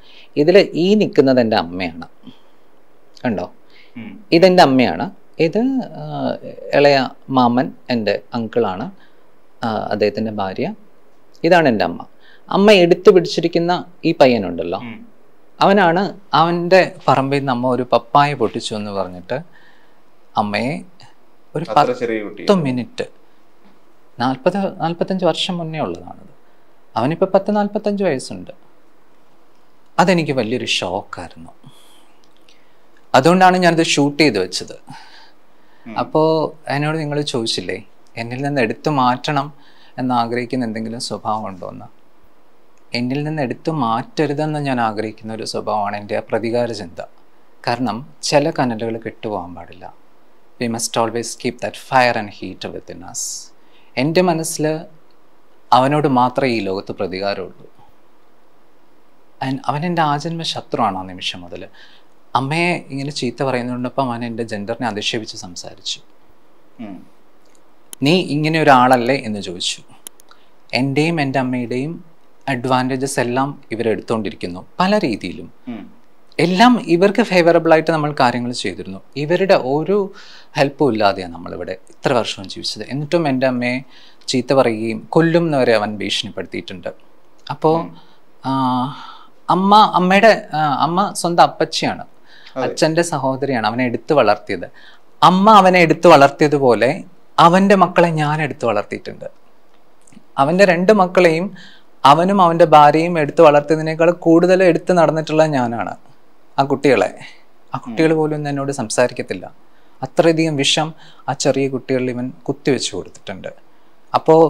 [SPEAKER 1] ഇതിൽ ഈ നിൽക്കുന്നത് എൻ്റെ അമ്മയാണ് കണ്ടോ ഇതെൻ്റെ അമ്മയാണ് ഇത് ഇളയ മാമൻ എൻ്റെ അങ്കിളാണ് അദ്ദേഹത്തിൻ്റെ ഭാര്യ ഇതാണ് എൻ്റെ അമ്മ അമ്മ എടുത്തു പിടിച്ചിരിക്കുന്ന ഈ പയ്യനുണ്ടല്ലോ അവനാണ് അവൻ്റെ പറമ്പിൽ നിന്ന് അമ്മ ഒരു പപ്പായ പൊട്ടിച്ചു എന്ന് പറഞ്ഞിട്ട് അമ്മയെ ഒരു പത്ത് മിനിറ്റ് നാൽപ്പത് നാൽപ്പത്തഞ്ച് വർഷം മുന്നേ ഉള്ളതാണത് അവനിപ്പോൾ പത്ത് നാൽപ്പത്തഞ്ച് വയസ്സുണ്ട് അതെനിക്ക് വലിയൊരു ഷോക്കായിരുന്നു അതുകൊണ്ടാണ് ഞാനിത് ഷൂട്ട് ചെയ്ത് വെച്ചത് അപ്പോൾ എന്നോട് നിങ്ങൾ ചോദിച്ചില്ലേ എന്നിൽ നിന്ന് എടുത്തു മാറ്റണം എന്നാഗ്രഹിക്കുന്ന എന്തെങ്കിലും സ്വഭാവം എന്ന് എന്നിൽ നിന്ന് എടുത്തു മാറ്റരുതെന്ന് ഞാൻ ആഗ്രഹിക്കുന്ന ഒരു സ്വഭാവമാണ് എൻ്റെ ആ പ്രതികാര ചിന്ത കാരണം ചില കനലുകൾ കിട്ടുപോകാൻ പാടില്ല we must always keep that fire and heat within us എൻ്റെ മനസ്സിൽ അവനോട് മാത്രമേ ഈ ലോകത്ത് പ്രതികാരമുള്ളൂ അവൻ എൻ്റെ ആജന്മ ശത്രുവാണ് ആ നിമിഷം മുതൽ അമ്മയെ ഇങ്ങനെ ചീത്ത പറയുന്നതുകൊണ്ടപ്പം അവൻ എൻ്റെ ജെൻഡറിനെ അധിക്ഷേപിച്ച് സംസാരിച്ചു നീ ഇങ്ങനെ ഒരാളല്ലേ എന്ന് ചോദിച്ചു എൻ്റെയും എൻ്റെ അമ്മയുടെയും അഡ്വാൻറ്റേജസ് എല്ലാം ഇവരെടുത്തുകൊണ്ടിരിക്കുന്നു പല രീതിയിലും എല്ലാം ഇവർക്ക് ഫേവറബിൾ ആയിട്ട് നമ്മൾ കാര്യങ്ങൾ ചെയ്തിരുന്നു ഇവരുടെ ഒരു ഹെൽപ്പും ഇല്ലാതെയാണ് നമ്മളിവിടെ ഇത്ര വർഷവും ജീവിച്ചത് എന്നിട്ടും എൻ്റെ അമ്മയെ ചീത്ത പറയുകയും കൊല്ലും എന്നവരെ അവൻ ഭീഷണിപ്പെടുത്തിയിട്ടുണ്ട് അപ്പോൾ അമ്മ അമ്മയുടെ അമ്മ സ്വന്തം അപ്പച്ചിയാണ് അച്ഛൻ്റെ സഹോദരിയാണ് അവനെ എടുത്തു വളർത്തിയത് അമ്മ അവനെ എടുത്തു വളർത്തിയതുപോലെ അവൻ്റെ മക്കളെ ഞാൻ എടുത്തു വളർത്തിയിട്ടുണ്ട് അവൻ്റെ രണ്ട് മക്കളെയും അവനും അവൻ്റെ ഭാര്യയും എടുത്തു വളർത്തിയതിനേക്കാൾ കൂടുതൽ എടുത്തു നടന്നിട്ടുള്ള ഞാനാണ് ആ കുട്ടികളെ ആ കുട്ടികൾ പോലും എന്നോട് സംസാരിക്കത്തില്ല അത്രയധികം വിഷം ആ ചെറിയ കുട്ടികളിൽ ഇവൻ കുത്തിവെച്ച് കൊടുത്തിട്ടുണ്ട് അപ്പോൾ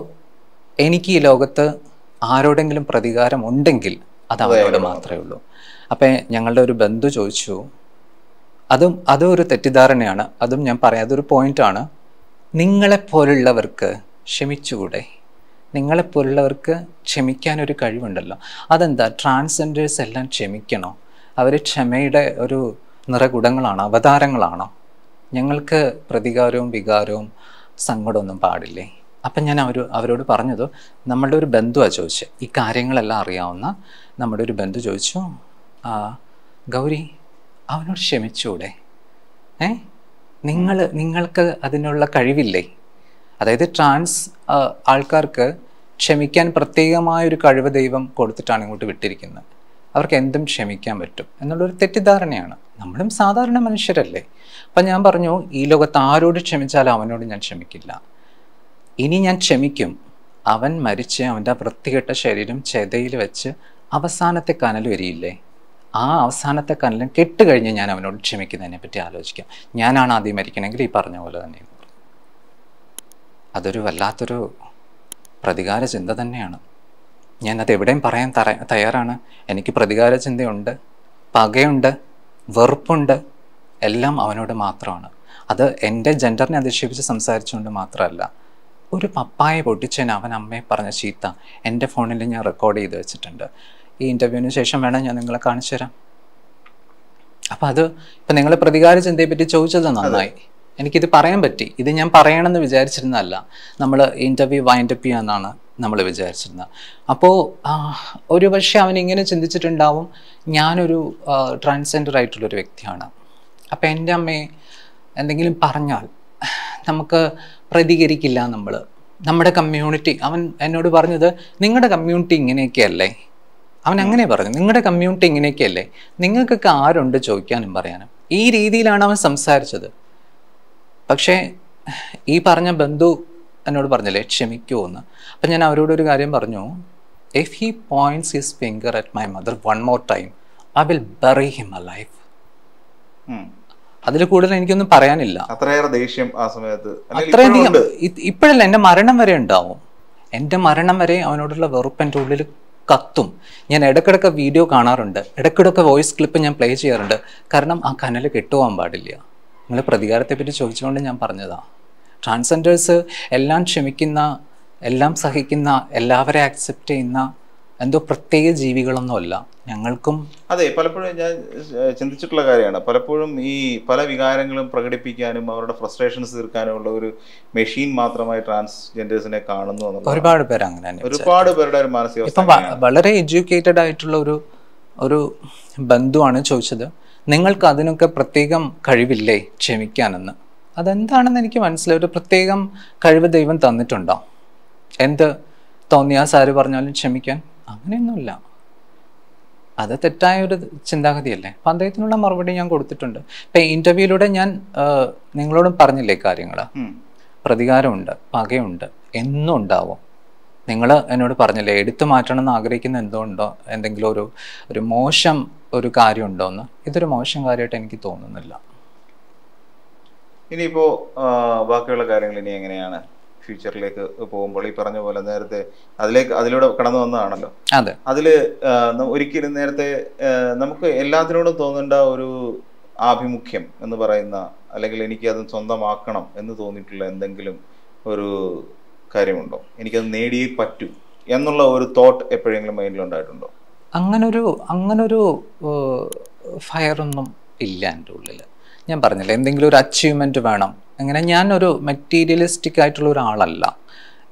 [SPEAKER 1] എനിക്ക് ഈ ലോകത്ത് ആരോടെങ്കിലും പ്രതികാരം ഉണ്ടെങ്കിൽ അത് അവനോട് മാത്രമേ ഉള്ളൂ അപ്പം ഞങ്ങളുടെ ഒരു ബന്ധു ചോദിച്ചു അതും അതും ഒരു തെറ്റിദ്ധാരണയാണ് അതും ഞാൻ പറയാം അതൊരു പോയിന്റാണ് നിങ്ങളെപ്പോലുള്ളവർക്ക് ക്ഷമിച്ചുകൂടെ നിങ്ങളെപ്പോലുള്ളവർക്ക് ക്ഷമിക്കാനൊരു കഴിവുണ്ടല്ലോ അതെന്താ ട്രാൻസ്ജെൻഡേഴ്സ് എല്ലാം ക്ഷമിക്കണോ അവർ ക്ഷമയുടെ ഒരു നിറകുടങ്ങളാണോ അവതാരങ്ങളാണോ ഞങ്ങൾക്ക് പ്രതികാരവും വികാരവും സങ്കടമൊന്നും പാടില്ലേ അപ്പം ഞാൻ അവർ അവരോട് പറഞ്ഞത് നമ്മളുടെ ഒരു ബന്ധുവാണ് ചോദിച്ചത് ഈ കാര്യങ്ങളെല്ലാം അറിയാവുന്ന നമ്മുടെ ഒരു ബന്ധു ചോദിച്ചു ഗൗരി അവനോട് ക്ഷമിച്ചൂടെ ഏ നിങ്ങൾ നിങ്ങൾക്ക് അതിനുള്ള കഴിവില്ലേ അതായത് ട്രാൻസ് ആൾക്കാർക്ക് ക്ഷമിക്കാൻ പ്രത്യേകമായ ഒരു കഴിവ് ദൈവം കൊടുത്തിട്ടാണ് ഇങ്ങോട്ട് വിട്ടിരിക്കുന്നത് അവർക്ക് എന്തും ക്ഷമിക്കാൻ പറ്റും എന്നുള്ളൊരു തെറ്റിദ്ധാരണയാണ് നമ്മളും സാധാരണ മനുഷ്യരല്ലേ അപ്പം ഞാൻ പറഞ്ഞു ഈ ലോകത്ത് ആരോട് ക്ഷമിച്ചാലും അവനോട് ഞാൻ ക്ഷമിക്കില്ല ഇനി ഞാൻ ക്ഷമിക്കും അവൻ മരിച്ച് അവൻ്റെ വൃത്തികെട്ട ശരീരം ചെതയിൽ വെച്ച് അവസാനത്തെ കനൽ വരിയില്ലേ ആ അവസാനത്തെ കല്ലും കെട്ടുകഴിഞ്ഞ് ഞാൻ അവനോട് ക്ഷമിക്കുന്നതിനെ പറ്റി ആലോചിക്കാം ഞാനാണ് ആദ്യം മരിക്കണമെങ്കിൽ ഈ പറഞ്ഞ പോലെ തന്നെ അതൊരു വല്ലാത്തൊരു പ്രതികാര ചിന്ത തന്നെയാണ് ഞാൻ അത് എവിടെയും പറയാൻ തയ്യാറാണ് എനിക്ക് പ്രതികാര ചിന്തയുണ്ട് പകയുണ്ട് വെറുപ്പുണ്ട് എല്ലാം അവനോട് മാത്രമാണ് അത് എൻ്റെ ജെൻഡറിനെ അധിക്ഷേപിച്ച് സംസാരിച്ചുകൊണ്ട് മാത്രമല്ല ഒരു പപ്പായെ പൊട്ടിച്ചതിന് അവൻ അമ്മയെ പറഞ്ഞ ചീത്ത എൻ്റെ ഫോണിൽ ഞാൻ റെക്കോർഡ് ചെയ്ത് വെച്ചിട്ടുണ്ട് ഈ ഇൻ്റർവ്യൂവിന് ശേഷം വേണം ഞാൻ നിങ്ങളെ കാണിച്ചു തരാം അപ്പം അത് ഇപ്പം നിങ്ങൾ പ്രതികാര പറ്റി ചോദിച്ചത് നന്നായി എനിക്കിത് പറയാൻ പറ്റി ഇത് ഞാൻ പറയണമെന്ന് വിചാരിച്ചിരുന്നല്ല നമ്മൾ ഇൻ്റർവ്യൂ വൈൻഡപ്പ് ചെയ്യാന്നാണ് നമ്മൾ വിചാരിച്ചിരുന്നത് അപ്പോൾ ഒരു പക്ഷേ അവൻ ഇങ്ങനെ ചിന്തിച്ചിട്ടുണ്ടാവും ഞാനൊരു ട്രാൻസ്ജെൻഡർ ആയിട്ടുള്ളൊരു വ്യക്തിയാണ് അപ്പം എൻ്റെ അമ്മയെ എന്തെങ്കിലും പറഞ്ഞാൽ നമുക്ക് പ്രതികരിക്കില്ല നമ്മൾ നമ്മുടെ കമ്മ്യൂണിറ്റി അവൻ എന്നോട് പറഞ്ഞത് നിങ്ങളുടെ കമ്മ്യൂണിറ്റി ഇങ്ങനെയൊക്കെ അല്ലേ അവൻ അങ്ങനെ പറഞ്ഞു നിങ്ങളുടെ കമ്മ്യൂണിറ്റി ഇങ്ങനെയൊക്കെയല്ലേ നിങ്ങൾക്കൊക്കെ ആരുണ്ട് ചോദിക്കാനും പറയാനും ഈ രീതിയിലാണ് അവൻ സംസാരിച്ചത് പക്ഷേ ഈ പറഞ്ഞ ബന്ധു എന്നോട് പറഞ്ഞല്ലേ ക്ഷമിക്കുമോ എന്ന് അപ്പം ഞാൻ അവരോട് ഒരു കാര്യം പറഞ്ഞു if he points his finger at my mother one more time I will bury him a life അതിൽ കൂടുതൽ എനിക്കൊന്നും പറയാനില്ല
[SPEAKER 2] ദേഷ്യം ആ സമയത്ത് അത്രയധികം
[SPEAKER 1] ഇപ്പോഴല്ല എൻ്റെ മരണം വരെ ഉണ്ടാവും എൻ്റെ മരണം വരെ അവനോടുള്ള വെറുപ്പ് എൻ്റെ ഉള്ളിൽ കത്തും ഞാൻ ഇടയ്ക്കിടയ്ക്ക് വീഡിയോ കാണാറുണ്ട് ഇടയ്ക്കിടയ്ക്ക് വോയിസ് ക്ലിപ്പ് ഞാൻ പ്ലേ ചെയ്യാറുണ്ട് കാരണം ആ കനൽ കെട്ടുപോകാൻ പാടില്ല നിങ്ങൾ പ്രതികാരത്തെപ്പറ്റി ചോദിച്ചുകൊണ്ട് ഞാൻ പറഞ്ഞതാ ട്രാൻസ്ജെൻഡേഴ്സ് എല്ലാം ക്ഷമിക്കുന്ന എല്ലാം സഹിക്കുന്ന എല്ലാവരെ ആക്സെപ്റ്റ് ചെയ്യുന്ന എന്തോ പ്രത്യേക ജീവികളൊന്നുമല്ല ഞങ്ങൾക്കും
[SPEAKER 2] അതെ പലപ്പോഴും ഞാൻ ചിന്തിച്ചിട്ടുള്ള കാര്യമാണ് പലപ്പോഴും ഈ പല വികാരങ്ങളും പ്രകടിപ്പിക്കാനും അവരുടെ ഫ്രസ്ട്രേഷൻസ് തീർക്കാനും ഉള്ള ഒരു മെഷീൻ മാത്രമായി ട്രാൻസ്ജെൻഡേഴ്സിനെ കാണുന്നു ഒരുപാട്
[SPEAKER 1] പേര് അങ്ങനെ ഒരുപാട്
[SPEAKER 2] പേരുടെ ഒരു മാനസിക
[SPEAKER 1] വളരെ എഡ്യൂക്കേറ്റഡ് ആയിട്ടുള്ള ഒരു ഒരു ബന്ധുവാണ് ചോദിച്ചത് നിങ്ങൾക്ക് അതിനൊക്കെ പ്രത്യേകം കഴിവില്ലേ ക്ഷമിക്കാനെന്ന് അതെന്താണെന്ന് എനിക്ക് മനസ്സിലായി ഒരു പ്രത്യേകം കഴിവ് ദൈവം തന്നിട്ടുണ്ടോ എന്ത് തോന്നിയാ സാർ പറഞ്ഞാലും ക്ഷമിക്കാൻ അങ്ങനെയൊന്നുമില്ല അത് തെറ്റായ ഒരു ചിന്താഗതിയല്ലേ അപ്പം അദ്ദേഹത്തിനുള്ള മറുപടി ഞാൻ കൊടുത്തിട്ടുണ്ട് ഇപ്പം ഇൻ്റർവ്യൂയിലൂടെ ഞാൻ നിങ്ങളോടും പറഞ്ഞില്ലേ കാര്യങ്ങൾ പ്രതികാരമുണ്ട് പകയുണ്ട് എന്നും ഉണ്ടാവും നിങ്ങൾ എന്നോട് പറഞ്ഞില്ലേ എടുത്തു മാറ്റണം എന്ന് ആഗ്രഹിക്കുന്ന ഉണ്ടോ എന്തെങ്കിലും ഒരു ഒരു മോശം ഒരു കാര്യമുണ്ടോ എന്ന് ഇതൊരു മോശം കാര്യമായിട്ട് എനിക്ക് തോന്നുന്നില്ല
[SPEAKER 2] ഇനിയിപ്പോൾ ബാക്കിയുള്ള കാര്യങ്ങൾ ഇനി എങ്ങനെയാണ് ഫ്യൂച്ചറിലേക്ക് പോകുമ്പോൾ ഈ പറഞ്ഞ പോലെ നേരത്തെ അതിലേക്ക് അതിലൂടെ കടന്നു വന്നതാണല്ലോ അതെ ഒരിക്കലും നേരത്തെ നമുക്ക് എല്ലാത്തിനോടും തോന്നേണ്ട ഒരു ആഭിമുഖ്യം എന്ന് പറയുന്ന അല്ലെങ്കിൽ എനിക്ക് അത് സ്വന്തമാക്കണം എന്ന് തോന്നിയിട്ടുള്ള എന്തെങ്കിലും ഒരു കാര്യമുണ്ടോ എനിക്കത് നേടിയേ പറ്റൂ എന്നുള്ള ഒരു തോട്ട് എപ്പോഴെങ്കിലും ഉണ്ടായിട്ടുണ്ടോ
[SPEAKER 1] അങ്ങനൊരു അങ്ങനൊരു ഫയറൊന്നും
[SPEAKER 2] ഇല്ല എൻ്റെ ഉള്ളിൽ
[SPEAKER 1] ഞാൻ പറഞ്ഞില്ല എന്തെങ്കിലും ഒരു അച്ചീവ്മെൻറ്റ് വേണം അങ്ങനെ ഞാനൊരു മെറ്റീരിയലിസ്റ്റിക് ആയിട്ടുള്ള ഒരാളല്ല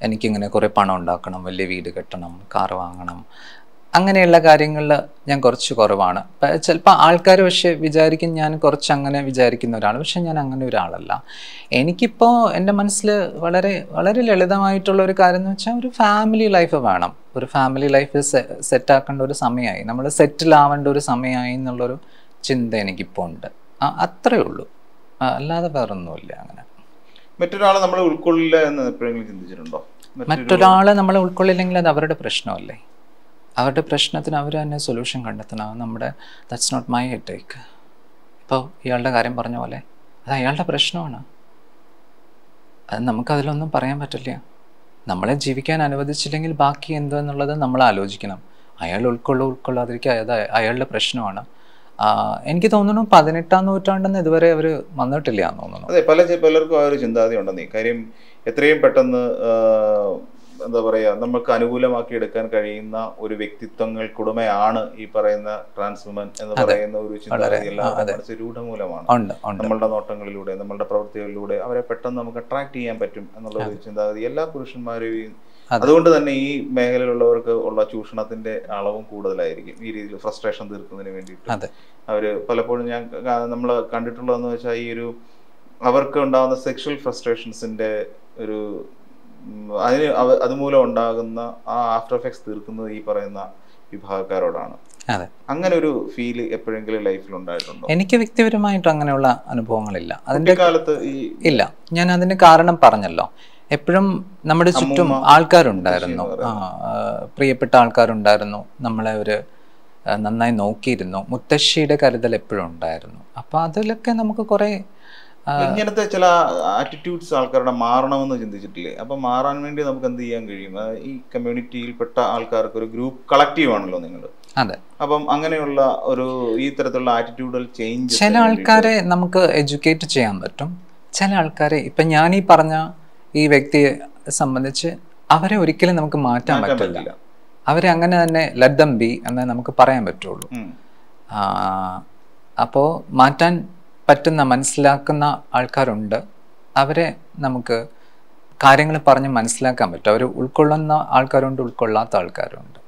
[SPEAKER 1] എനിക്കിങ്ങനെ കുറേ പണം ഉണ്ടാക്കണം വലിയ വീട് കെട്ടണം കാർ വാങ്ങണം അങ്ങനെയുള്ള കാര്യങ്ങളിൽ ഞാൻ കുറച്ച് കുറവാണ് ചിലപ്പോൾ ആൾക്കാർ പക്ഷേ വിചാരിക്കും ഞാൻ കുറച്ച് അങ്ങനെ വിചാരിക്കുന്ന ഒരാൾ പക്ഷേ ഞാൻ അങ്ങനെ ഒരാളല്ല എനിക്കിപ്പോൾ എൻ്റെ മനസ്സിൽ വളരെ വളരെ ലളിതമായിട്ടുള്ള ഒരു കാര്യം എന്ന് വെച്ചാൽ ഒരു ഫാമിലി ലൈഫ് വേണം ഒരു ഫാമിലി ലൈഫ് സെറ്റാക്കേണ്ട ഒരു സമയമായി നമ്മൾ സെറ്റിൽ ആവേണ്ട ഒരു സമയമായി എന്നുള്ളൊരു ചിന്ത എനിക്കിപ്പോൾ ഉണ്ട് അത്രേ ഉള്ളൂ അല്ലാതെ ഒന്നുമില്ല അങ്ങനെ
[SPEAKER 2] മറ്റൊരാളെ നമ്മൾ ഉൾക്കൊള്ളില്ല എന്ന് എപ്പോഴെങ്കിലും ചിന്തിച്ചിട്ടുണ്ടോ മറ്റൊരാളെ
[SPEAKER 1] നമ്മൾ ഉൾക്കൊള്ളില്ലെങ്കിൽ അത് അവരുടെ പ്രശ്നമല്ലേ അവരുടെ പ്രശ്നത്തിന് അവർ തന്നെ സൊല്യൂഷൻ കണ്ടെത്തണം നമ്മുടെ ദാറ്റ്സ് നോട്ട് മൈ ടേക്ക് ഇപ്പോൾ ഇയാളുടെ കാര്യം പറഞ്ഞ പോലെ അത് അയാളുടെ പ്രശ്നമാണ് അത് നമുക്ക് അതിലൊന്നും പറയാൻ പറ്റില്ല നമ്മളെ ജീവിക്കാൻ അനുവദിച്ചില്ലെങ്കിൽ ബാക്കി എന്തോ എന്നുള്ളത് നമ്മൾ ആലോചിക്കണം അയാൾ ഉൾക്കൊള്ളു ഉൾക്കൊള്ളാതിരിക്കുക അത് അയാളുടെ പ്രശ്നമാണ് എനിക്ക് തോന്നുന്നു പതിനെട്ടാം നൂറ്റാണ്ടെന്ന് ഇതുവരെ അവർ വന്നിട്ടില്ല എന്ന് തോന്നുന്നു
[SPEAKER 2] അതെ പല പലർക്കും ആ ഒരു ചിന്താഗതി ഉണ്ടെന്നേ കാര്യം എത്രയും പെട്ടെന്ന് എന്താ പറയുക നമുക്ക് അനുകൂലമാക്കി എടുക്കാൻ കഴിയുന്ന ഒരു വ്യക്തിത്വങ്ങൾക്കുടമയാണ് ഈ പറയുന്ന ട്രാൻസ്വുമൻ എന്ന് പറയുന്ന ഒരു ചിന്താഗതി രൂഢമൂലമാണ് നമ്മളുടെ നോട്ടങ്ങളിലൂടെ നമ്മളുടെ പ്രവൃത്തികളിലൂടെ അവരെ പെട്ടെന്ന് നമുക്ക് അട്രാക്ട് ചെയ്യാൻ പറ്റും എന്നുള്ള ഒരു ചിന്താഗതി എല്ലാ പുരുഷന്മാരെയും അതുകൊണ്ട് തന്നെ ഈ മേഖലയിലുള്ളവർക്ക് ഉള്ള ചൂഷണത്തിന്റെ അളവും കൂടുതലായിരിക്കും ഈ രീതിയിൽ ഫ്രസ്ട്രേഷൻ തീർക്കുന്നതിന് വേണ്ടിയിട്ട് അവര് പലപ്പോഴും ഞാൻ നമ്മൾ കണ്ടിട്ടുള്ളതെന്ന് വെച്ചാൽ ഈ ഒരു അവർക്ക് ഉണ്ടാകുന്ന സെക്ഷൽ ഫ്രസ്ട്രേഷൻസിന്റെ ഒരു അതിന് അതുമൂലം ഉണ്ടാകുന്ന ആ ആഫ്റ്റർ എഫക്ട്സ് തീർക്കുന്നത് ഈ പറയുന്ന വിഭാഗക്കാരോടാണ് അതെ അങ്ങനെ ഒരു ഫീൽ എപ്പോഴെങ്കിലും ലൈഫിൽ ഉണ്ടായിട്ടുണ്ടോ
[SPEAKER 1] എനിക്ക് വ്യക്തിപരമായിട്ട് അങ്ങനെയുള്ള അനുഭവങ്ങളില്ല അതിന്റെ
[SPEAKER 2] കാലത്ത് ഇല്ല
[SPEAKER 1] ഞാൻ അതിന്റെ കാരണം പറഞ്ഞല്ലോ എപ്പോഴും നമ്മുടെ ചുറ്റും ആൾക്കാരുണ്ടായിരുന്നു പ്രിയപ്പെട്ട ആൾക്കാരുണ്ടായിരുന്നു നമ്മളെ ഒരു നന്നായി നോക്കിയിരുന്നു മുത്തശ്ശിയുടെ കരുതൽ എപ്പോഴും ഉണ്ടായിരുന്നു അപ്പോൾ അതിലൊക്കെ നമുക്ക് കുറേ
[SPEAKER 2] ഇങ്ങനത്തെ ചില ആറ്റിറ്റ്യൂഡ്സ് ആൾക്കാരുടെ മാറണമെന്ന് ചിന്തിച്ചിട്ടില്ലേ അപ്പൊ മാറാൻ വേണ്ടി നമുക്ക് എന്ത് ചെയ്യാൻ കഴിയും ഈ കമ്മ്യൂണിറ്റിയിൽപ്പെട്ട ആൾക്കാർക്ക് ഒരു ഗ്രൂപ്പ് കളക്റ്റീവ് ആണല്ലോ നിങ്ങൾ അതെ അപ്പം അങ്ങനെയുള്ള ഒരു ഈ തരത്തിലുള്ള ആറ്റിറ്റ്യൂഡൽ ചേഞ്ച് ചില ആൾക്കാരെ
[SPEAKER 1] നമുക്ക് എഡ്യൂക്കേറ്റ് ചെയ്യാൻ പറ്റും ചില ആൾക്കാരെ ഇപ്പൊ ഞാൻ ഈ പറഞ്ഞ ഈ വ്യക്തിയെ സംബന്ധിച്ച് അവരെ ഒരിക്കലും നമുക്ക് മാറ്റാൻ പറ്റില്ല അവരെ അങ്ങനെ തന്നെ ലദ്ദം ബി എന്ന് നമുക്ക് പറയാൻ പറ്റുള്ളൂ അപ്പോൾ മാറ്റാൻ പറ്റുന്ന മനസ്സിലാക്കുന്ന ആൾക്കാരുണ്ട് അവരെ നമുക്ക് കാര്യങ്ങൾ പറഞ്ഞ് മനസ്സിലാക്കാൻ പറ്റും അവർ ഉൾക്കൊള്ളുന്ന ആൾക്കാരുണ്ട് ഉൾക്കൊള്ളാത്ത ആൾക്കാരുണ്ട്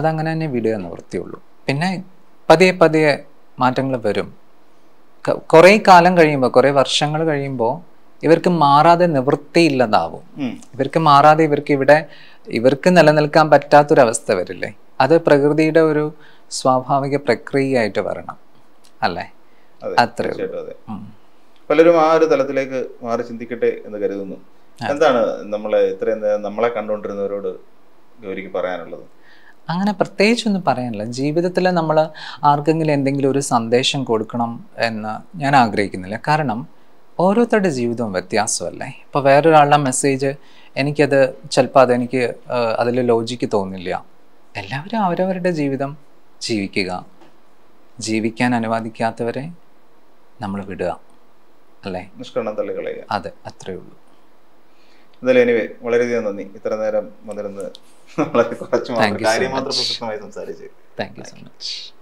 [SPEAKER 1] അതങ്ങനെ തന്നെ വിടുക വൃത്തിയുള്ളൂ പിന്നെ പതിയെ പതിയെ മാറ്റങ്ങൾ വരും കുറേ കാലം കഴിയുമ്പോൾ കുറേ വർഷങ്ങൾ കഴിയുമ്പോൾ ഇവർക്ക് മാറാതെ നിവൃത്തിയില്ലെന്നാവും ഇവർക്ക് മാറാതെ ഇവർക്ക് ഇവിടെ ഇവർക്ക് നിലനിൽക്കാൻ പറ്റാത്തൊരവസ്ഥ വരില്ലേ അത് പ്രകൃതിയുടെ ഒരു സ്വാഭാവിക പ്രക്രിയയായിട്ട് വരണം
[SPEAKER 2] അല്ലേ അത്ര പലരും ആ ഒരു തലത്തിലേക്ക് മാറി ചിന്തിക്കട്ടെ എന്ന് കരുതുന്നു എന്താണ് നമ്മളെ ഇത്രയും നമ്മളെ കണ്ടുകൊണ്ടിരുന്നവരോട് ഗൗരിക്ക് പറയാനുള്ളത്
[SPEAKER 1] അങ്ങനെ പ്രത്യേകിച്ചൊന്നും പറയാനില്ല ജീവിതത്തിൽ നമ്മൾ ആർക്കെങ്കിലും എന്തെങ്കിലും ഒരു സന്ദേശം കൊടുക്കണം എന്ന് ഞാൻ ആഗ്രഹിക്കുന്നില്ല കാരണം ഓരോരുത്തരുടെ ജീവിതവും വ്യത്യാസമല്ലേ ഇപ്പോൾ വേറൊരാളുടെ മെസ്സേജ് എനിക്കത് ചിലപ്പോൾ അതെനിക്ക് അതിൽ ലോജിക്ക് തോന്നില്ല എല്ലാവരും അവരവരുടെ ജീവിതം ജീവിക്കുക ജീവിക്കാൻ അനുവാദിക്കാത്തവരെ നമ്മൾ
[SPEAKER 2] വിടുക അല്ലേ നിഷ്കരണം തള്ളികളെ
[SPEAKER 1] അതെ അത്രയേ ഉള്ളൂ
[SPEAKER 2] എന്തായാലും എനിവേ വളരെയധികം നന്ദി ഇത്ര നേരം വന്നിരുന്ന് വളരെ കുറച്ച് മാത്രം കാര്യം മാത്രം പ്രസക്തമായി സംസാരിച്ച്
[SPEAKER 1] താങ്ക് യു സോ മച്ച്